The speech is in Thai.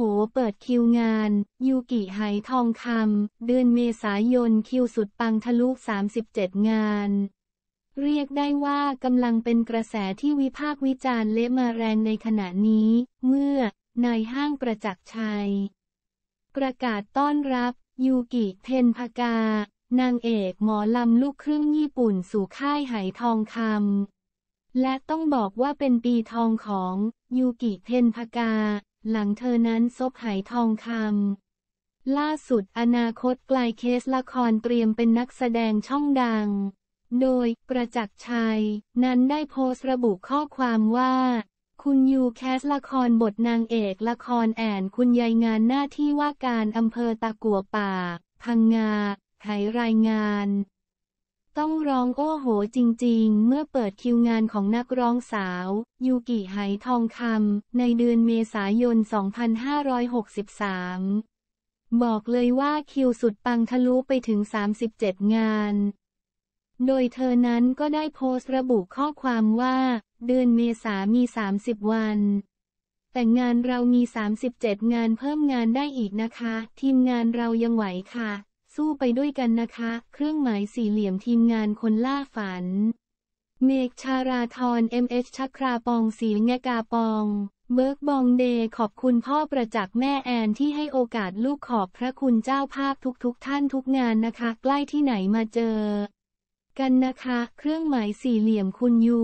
โหเปิดคิวงาน ยูกิไหทองคำเดือนเมษายนคิวสุดปังทะลุ37 งาน เรียกได้ว่ากำลังเป็นกระแสที่วิพากษ์วิจารณ์เละมาแรงในขณะนี้เมื่อนายห้างประจักษ์ชัย ประกาศต้อนรับ ยูกิเทนพกา นางเอกหมอลำลูกครึ่งญี่ปุ่นสู่ค่ายไหทองคำและต้องบอกว่าเป็นปีทองของยูกิเทนพกาหลังเธอนั้นซบหายทองคำ ล่าสุดอนาคตไกลเคสละครเตรียมเป็นนักแสดงช่องดัง โดยประจักษ์ชัย นั้นได้โพสต์ระบุข้อความว่า คุณยูแคสละครบทนางเอกละครแอนคุณยายงานหน้าที่ว่าการอำเภอตะกัวป่า พังงาหายรายงานต้องร้องโอ้โหจริงๆเมื่อเปิดคิวงานของนักร้องสาว ยูกิไหทองคำในเดือนเมษายน 2563 บอกเลยว่าคิวสุดปังทะลุไปถึง 37 งาน โดยเธอนั้นก็ได้โพสต์ระบุข้อความว่า เดือนเมษามี 30 วัน แต่งานเรามี 37 งานเพิ่มงานได้อีกนะคะ ทีมงานเรายังไหวค่ะู้ไปด้วยกันนะคะ เครื่องหมายสี่เหลี่ยมทีมงานคนล่าฝัน เมกชารา็ร MH ชัคราปองสีงกาปอง เบิร์กบองเดย์ขอบคุณพ่อประจักษ์แม่แอนที่ให้โอกาสลูกขอบพระคุณเจ้าภาพทุกๆทท่านทุกงานนะคะ ใกล้ที่ไหนมาเจอกันนะคะ เครื่องหมายสี่เหลี่ยมคุณยู